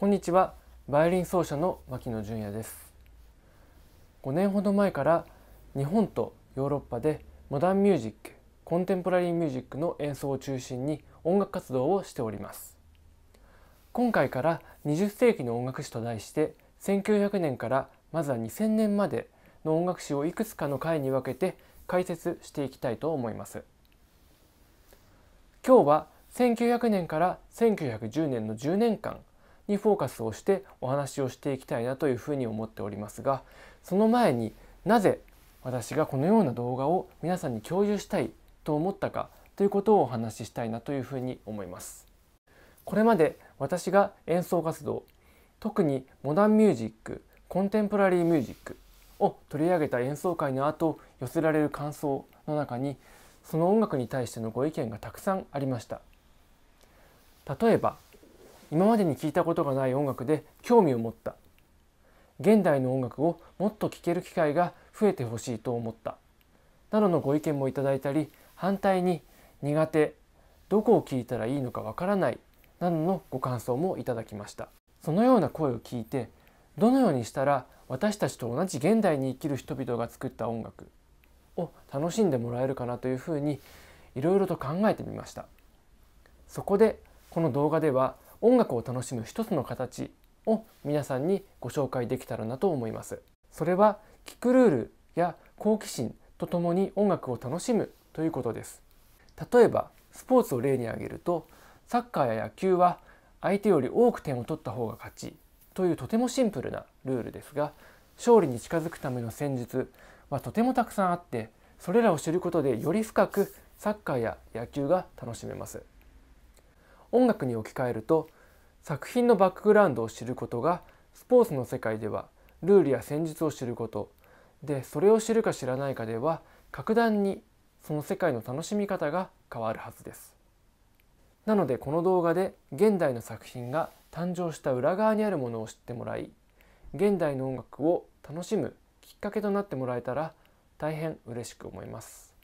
こんにちはバイオリン奏者の牧野純也です5年ほど前から日本とヨーロッパでモダンミュージックコンテンポラリーミュージックの演奏を中心に音楽活動をしております今回から20世紀の音楽史と題して1900年からまずは2000年までの音楽史をいくつかの回に分けて解説していきたいと思います今日は1900年から1910年の10年間にフォーカスをしてお話をしていきたいなというふうに思っておりますがその前になぜ私がこのような動画を皆さんに共有したいと思ったかということをお話ししたいなというふうに思います。これまで私が演奏活動特にモダンミュージックコンテンポラリーミュージックを取り上げた演奏会の後寄せられる感想の中にその音楽に対してのご意見がたくさんありました例えば今までに聞いたことがない音楽で興味を持った現代の音楽をもっと聴ける機会が増えてほしいと思ったなどのご意見もいただいたり反対に苦手どこを聴いたらいいのかわからないなどのご感想もいただきましたそのような声を聞いてどのようにしたら私たちと同じ現代に生きる人々が作った音楽を楽しんでもらえるかなというふうにいろいろと考えてみましたそこでこの動画では音楽を楽しむ一つの形を皆さんにご紹介できたらなと思います。それは聞くルールや好奇心とともに音楽を楽しむということです。例えばスポーツを例に挙げるとサッカーや野球は相手より多く点を取った方が勝ちというとてもシンプルなルールですが勝利に近づくための戦術はとてもたくさんあってそれらを知ることでより深くサッカーや野球が楽しめます。音楽に置き換えると作品のバックグラウンドを知ることがスポーツの世界ではルールや戦術を知ることでそれを知るか知らないかでは格段にその世界の楽しみ方が変わるはずです。なのでこの動画で現代の作品が誕生した裏側にあるものを知ってもらい現代の音楽を楽しむきっかけとなってもらえたら大変嬉しく思います。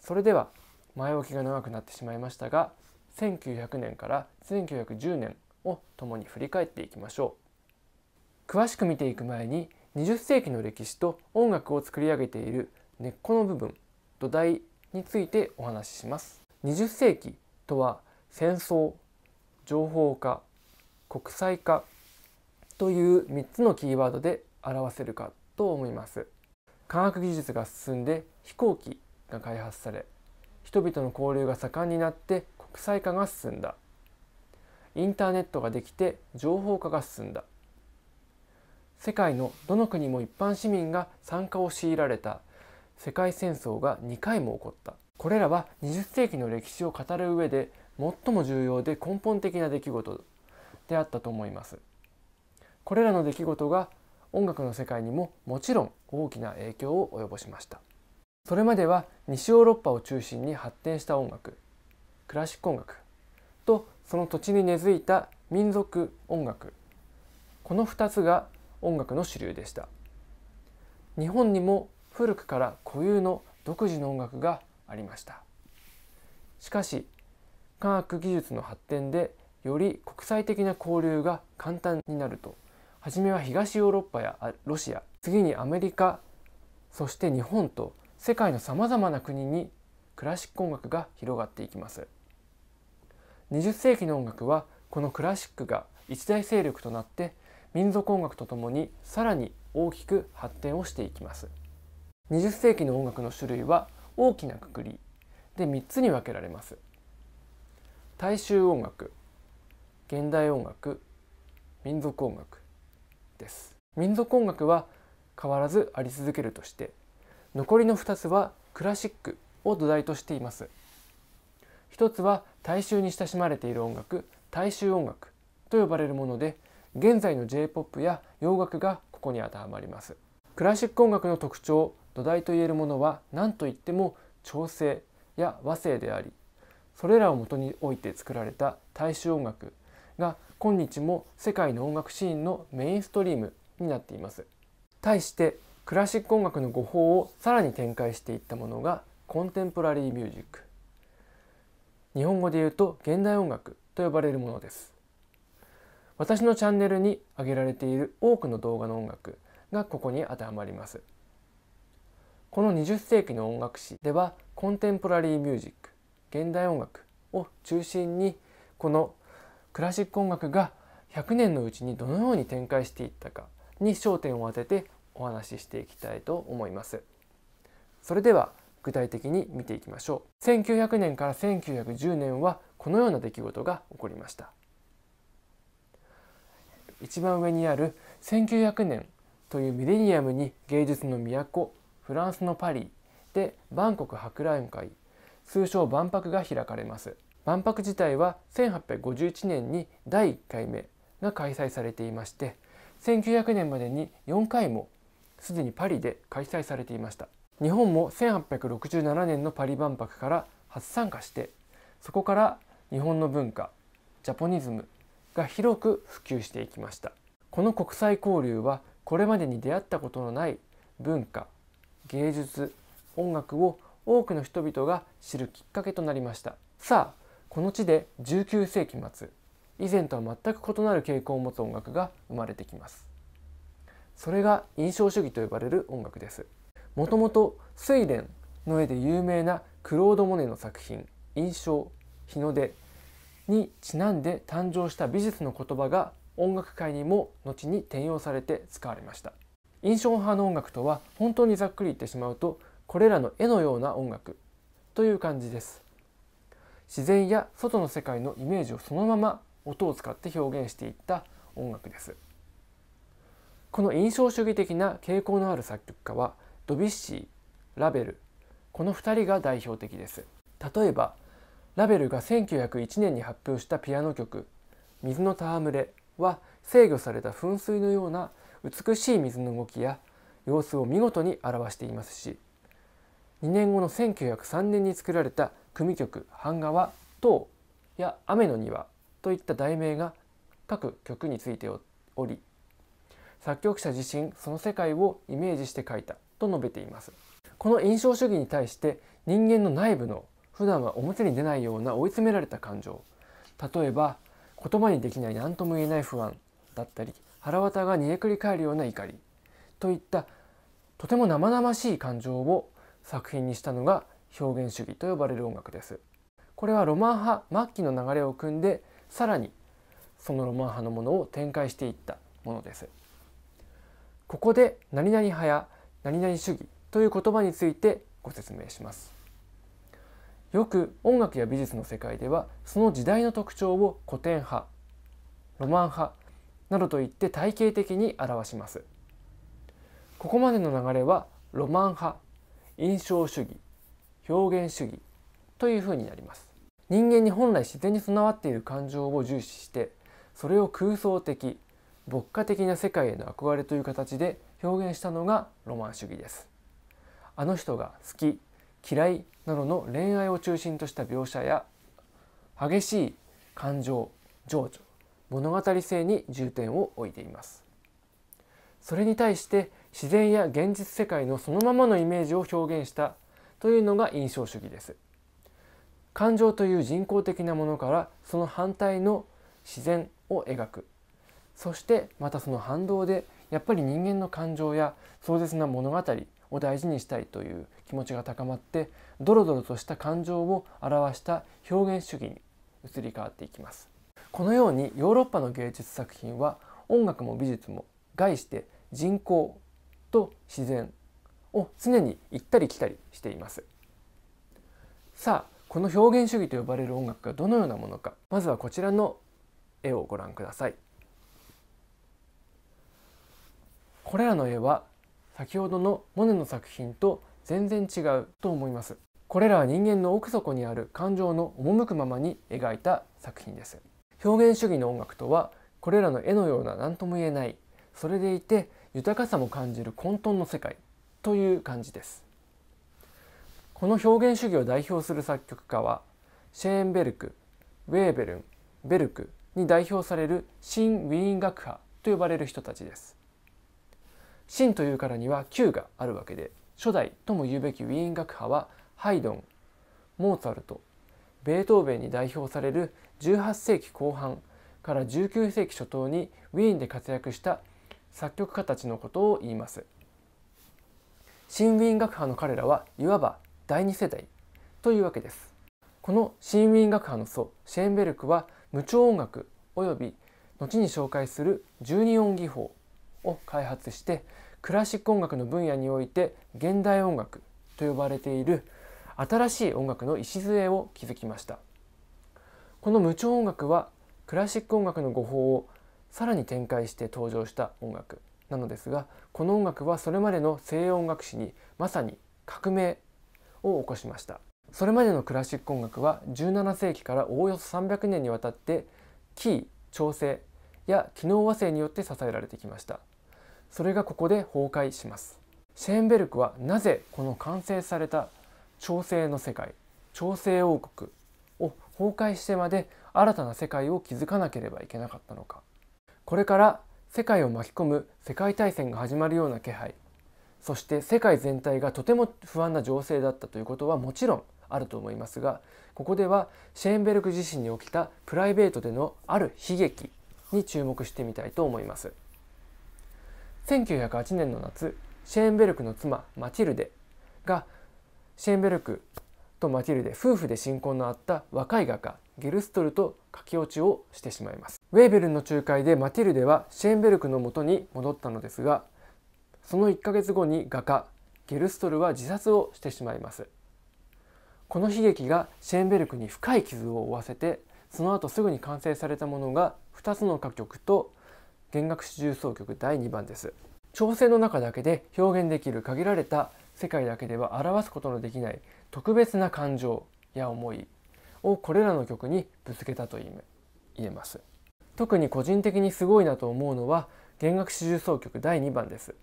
それでは前置きが長くなってしまいましたが1900年から1910年を共に振り返っていきましょう詳しく見ていく前に20世紀の歴史と音楽を作り上げている根っこの部分土台についてお話しします20世紀とは戦争情報化国際化という3つのキーワードで表せるかと思います科学技術が進んで飛行機が開発され人々の交流が盛んになって国際化が進んだインターネットができて情報化が進んだ世界のどの国も一般市民が参加を強いられた世界戦争が2回も起こったこれらは20世紀の歴史を語る上で最も重要で根本的な出来事であったと思いますこれらの出来事が音楽の世界にももちろん大きな影響を及ぼしましたそれまでは西ヨーロッパを中心に発展した音楽クラシック音楽とその土地に根付いた民族音楽この2つが音楽の主流でした日本にも古くから固有の独自の音楽がありましたしかし科学技術の発展でより国際的な交流が簡単になると初めは東ヨーロッパやロシア次にアメリカそして日本と世界のさまざまな国にクラシック音楽が広がっていきます。20世紀の音楽はこのクラシックが一大勢力となって民族音楽とともにさらに大きく発展をしていきます20世紀の音楽の種類は大きな括りで3つに分けられます大衆音楽現代音楽民族音楽です民族音楽は変わらずあり続けるとして残りの2つはクラシックを土台としています一つは大衆に親しまれている音楽大衆音楽と呼ばれるもので現在の J-POP や洋楽がここに当てはまりますクラシック音楽の特徴土台といえるものは何といっても調整や和声でありそれらをもとにおいて作られた大衆音楽が今日も世界の音楽シーンのメインストリームになっています対してクラシック音楽の語法をさらに展開していったものがコンテンポラリーミュージック日本語で言うと現代音楽と呼ばれるものです私のチャンネルに挙げられている多くの動画の音楽がここに当てはまりますこの20世紀の音楽史ではコンテンポラリーミュージック現代音楽を中心にこのクラシック音楽が100年のうちにどのように展開していったかに焦点を当ててお話ししていきたいと思います。それでは具体的に見ていきましょう1900年から1910年はこのような出来事が起こりました一番上にある1900年というミレニアムに芸術の都フランスのパリで万国博覧会通称万博が開かれます万博自体は1851年に第1回目が開催されていまして1900年までに4回もすでにパリで開催されていました日本も1867年のパリ万博から初参加してそこから日本の文化ジャポニズムが広く普及していきましたこの国際交流はこれまでに出会ったことのない文化芸術音楽を多くの人々が知るきっかけとなりましたさあこの地で19世紀末以前とは全く異なる傾向を持つ音楽が生まれてきますそれが印象主義と呼ばれる音楽ですもともと「睡蓮」の絵で有名なクロード・モネの作品「印象日の出」にちなんで誕生した美術の言葉が音楽界にも後に転用されて使われました印象派の音楽とは本当にざっくり言ってしまうとこれらの絵のような音楽という感じです自然や外の世界のイメージをそのまま音を使って表現していった音楽ですこの印象主義的な傾向のある作曲家はドビッシーラベルこの2人が代表的です例えばラベルが1901年に発表したピアノ曲「水の戯れ」は制御された噴水のような美しい水の動きや様子を見事に表していますし2年後の1903年に作られた組曲「版画は「塔」や「雨の庭」といった題名が各曲についており作曲者自身その世界をイメージして書いたと述べていますこの印象主義に対して人間の内部の普段は表に出ないような追い詰められた感情例えば言葉にできない何とも言えない不安だったり腹渡が煮えくり返るような怒りといったとても生々しい感情を作品にしたのが表現主義と呼ばれる音楽ですこれはロマン派末期の流れを組んでさらにそのロマン派のものを展開していったものですここで何々派や何々主義という言葉についてご説明しますよく音楽や美術の世界ではその時代の特徴を古典派ロマン派などといって体系的に表しますここまでの流れはロマン派印象主義表現主義というふうになります人間に本来自然に備わっている感情を重視してそれを空想的牧歌的な世界への憧れという形で表現したのがロマン主義です。あの人が好き嫌いなどの恋愛を中心とした描写や激しい感情情緒物語性に重点を置いていますそれに対して自然や現実世界のそのままのイメージを表現したというのが印象主義です感情という人工的なものからその反対の自然を描くそしてまたその反動でやっぱり人間の感情や壮絶な物語を大事にしたいという気持ちが高まってドロドロとした感情を表した表現主義に移り変わっていきますこのようにヨーロッパの芸術作品は音楽も美術も概して人工と自然を常に行ったり来たりしていますさあこの表現主義と呼ばれる音楽がどのようなものかまずはこちらの絵をご覧くださいこれらの絵は先ほどのモネの作品と全然違うと思いますこれらは人間の奥底にある感情の赴くままに描いた作品です表現主義の音楽とはこれらの絵のような何とも言えないそれでいて豊かさも感じる混沌の世界という感じですこの表現主義を代表する作曲家はシェーンベルクウェーベルンベルクに代表される新ウィーン楽派と呼ばれる人たちです真というからには旧があるわけで初代とも言うべきウィーン学派はハイドンモーツァルトベートーベンに代表される18世紀後半から19世紀初頭にウィーンで活躍した作曲家たちのことを言います。新ウィーン学派の彼らはいわば第2世代というわけです。この新ウィーン学派の祖シェーンベルクは無調音楽および後に紹介する十二音技法を開発してクラシック音楽の分野において現代音楽と呼ばれている新しい音楽の礎を築きましたこの無調音楽はクラシック音楽の語法をさらに展開して登場した音楽なのですがこの音楽はそれまでの西洋音楽史にまさに革命を起こしましたそれまでのクラシック音楽は17世紀からおおよそ300年にわたってキー調整や機能和声によって支えられてきましたそれがここで崩壊しますシェーンベルクはなぜこの完成された調整の世界調整王国を崩壊してまで新たな世界を築かなければいけなかったのかこれから世界を巻き込む世界大戦が始まるような気配そして世界全体がとても不安な情勢だったということはもちろんあると思いますがここではシェーンベルク自身に起きたプライベートでのある悲劇に注目してみたいと思います。1908年の夏シェーンベルクの妻マチルデがシェーンベルクとマチルデ夫婦で親交のあった若い画家ゲルストルと書き落ちをしてしまいますウェーベルの仲介でマティルデはシェーンベルクの元に戻ったのですがその1ヶ月後に画家ゲルストルは自殺をしてしまいますこの悲劇がシェーンベルクに深い傷を負わせてその後すぐに完成されたものが2つの歌曲と弦楽四重奏曲第2番です調整の中だけで表現できる限られた世界だけでは表すことのできない特別な感情や思いをこれらの曲にぶつけたと言えます特に個人的にすごいなと思うのは弦楽四重奏曲第2番です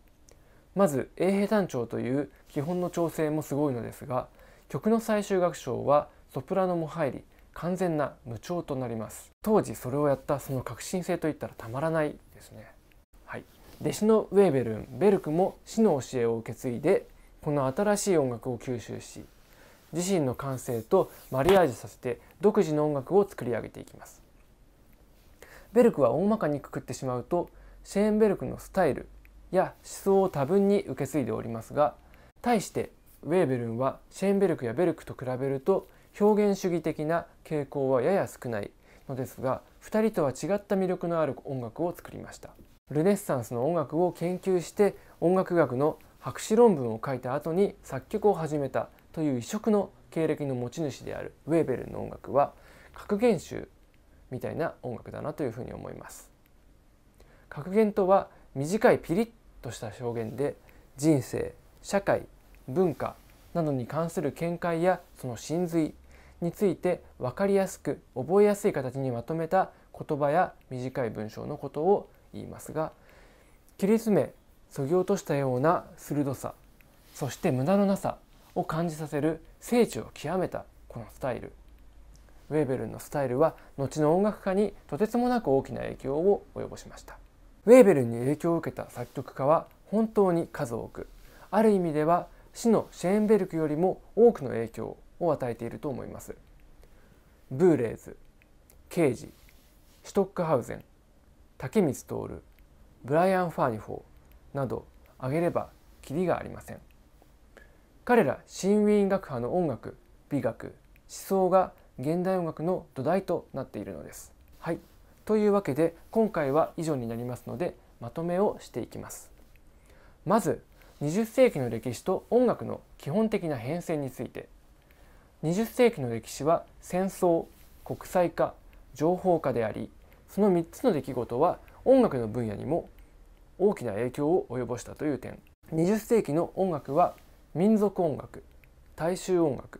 まず A 平団長という基本の調整もすごいのですが曲の最終楽章はソプラノも入り完全な無調となります当時それをやったその革新性といったらたまらないですね。はい、弟子のウェーベルンベルクも死の教えを受け継いでこの新しい音楽を吸収し自身の感性とマリアージュさせて独自の音楽を作り上げていきます。ベルクは大まかにくくってしまうとシェーンベルクのスタイルや思想を多分に受け継いでおりますが対してウェーベルンはシェーンベルクやベルクと比べると表現主義的な傾向はやや少ないのですが2人とは違った魅力のある音楽を作りましたルネッサンスの音楽を研究して音楽学の博士論文を書いた後に作曲を始めたという異色の経歴の持ち主であるウェーベルの音楽は格言集みたいな音楽だなというふうに思います格言とは短いピリッとした表現で人生社会文化などに関する見解やその真髄について分かりやすく覚えやすい形にまとめた言葉や短い文章のことを言いますが切り詰め削ぎ落としたような鋭さそして無駄のなさを感じさせる聖地を極めたこのスタイルウェーベルンのスタイルは後の音楽家にとてつもなく大きな影響を及ぼしましたウェーベルンに影響を受けた作曲家は本当に数多くある意味では死のシェーンベルクよりも多くの影響をを与えていると思いますブーレーズケージシュトックハウゼン竹光徹ブライアン・ファーニフォーなど挙げればキリがありません彼ら新ウィーン学派の音楽美学思想が現代音楽の土台となっているのですはいというわけで今回は以上になりますのでまとめをしていきますまず20世紀の歴史と音楽の基本的な変遷について20世紀の歴史は戦争国際化情報化でありその3つの出来事は音楽の分野にも大きな影響を及ぼしたという点20世紀の音楽は民族音楽大衆音楽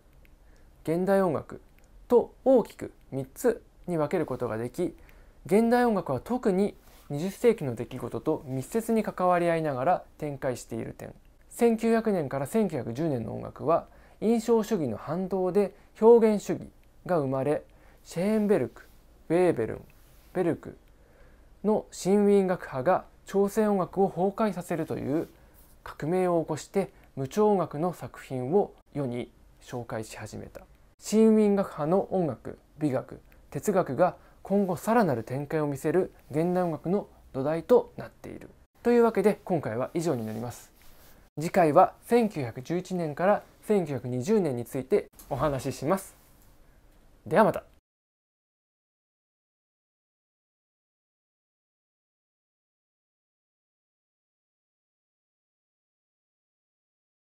現代音楽と大きく3つに分けることができ現代音楽は特に20世紀の出来事と密接に関わり合いながら展開している点1900年から1910年の音楽は印象主義の反動で表現主義が生まれシェーンベルクウェーベルンベルクの新ウィーン学派が朝鮮音楽を崩壊させるという革命を起こして無調音楽の作品を世に紹介し始めた新ウィーン学派の音楽美学哲学が今後さらなる展開を見せる現代音楽の土台となっているというわけで今回は以上になります次回は1911年から1920年についてお話しします。ではまた。